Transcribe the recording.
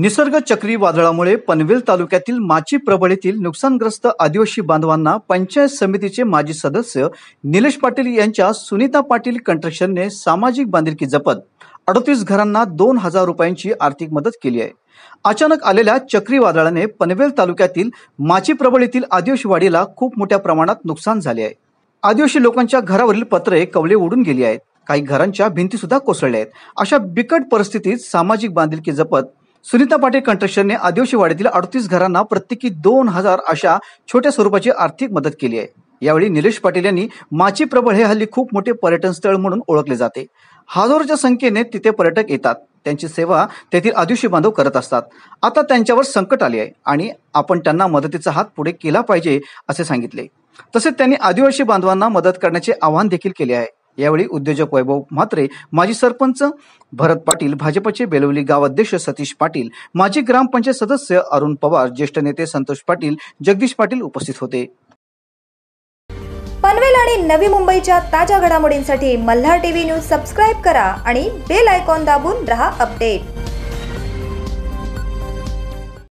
निसर्ग चक्रीवादळामुळे पनवेल तालुक्यातील माची प्रबळीतील नुकसानग्रस्त आदिवासी बांधवांना पंचायत समितीचे माजी सदस्य निलेश पाटील यांच्या सुनीता पाटील कंट्रक्शनने सामाजिक बांधिलकी जपत अडतीस घरांना दोन हजार रुपयांची आर्थिक मदत केली आहे अचानक आलेल्या चक्रीवादळाने पनवेल तालुक्यातील माची प्रबळीतील येथील आदिवासी वाडीला खूप मोठ्या प्रमाणात नुकसान झाले आहे आदिवासी लोकांच्या घरावरील पत्रे कवले उडून गेली आहेत काही घरांच्या भिंती सुद्धा कोसळल्या आहेत अशा बिकट परिस्थितीत सामाजिक बांधिलकी जपत सुनीता पाटील कंट्रक्शनने आदिवासी वाड्यातील अडतीस घरांना प्रत्येकी दोन हजार अशा छोट्या स्वरूपाची आर्थिक मदत केली आहे यावेळी निलेश पाटील यांनी माची प्रबळ हे हल्ली खूप मोठे पर्यटन स्थळ म्हणून ओळखले जाते हजारोच्या संख्येने तिथे पर्यटक येतात त्यांची सेवा तेथील आदिवासी बांधव करत असतात आता त्यांच्यावर संकट आले आहे आणि आपण त्यांना मदतीचा हात पुढे केला पाहिजे असे सांगितले तसेच त्यांनी आदिवासी बांधवांना मदत करण्याचे आवाहन देखील केले आहे यावेळी उद्योजक वैभव म्हात्रे माजी सरपंच भरत पाटील भाजपचे बेलवली गाव अध्यक्ष सतीश पाटील माजी ग्रामपंचायत सदस्य अरुण पवार ज्येष्ठ नेते संतोष पाटील जगदीश पाटील उपस्थित होते पनवेल आणि नवी मुंबईच्या ताज्या घडामोडींसाठी मल्हार टीव्ही न्यूज सबस्क्राईब करा आणि बेल आयकॉन दाबून रहा अपडेट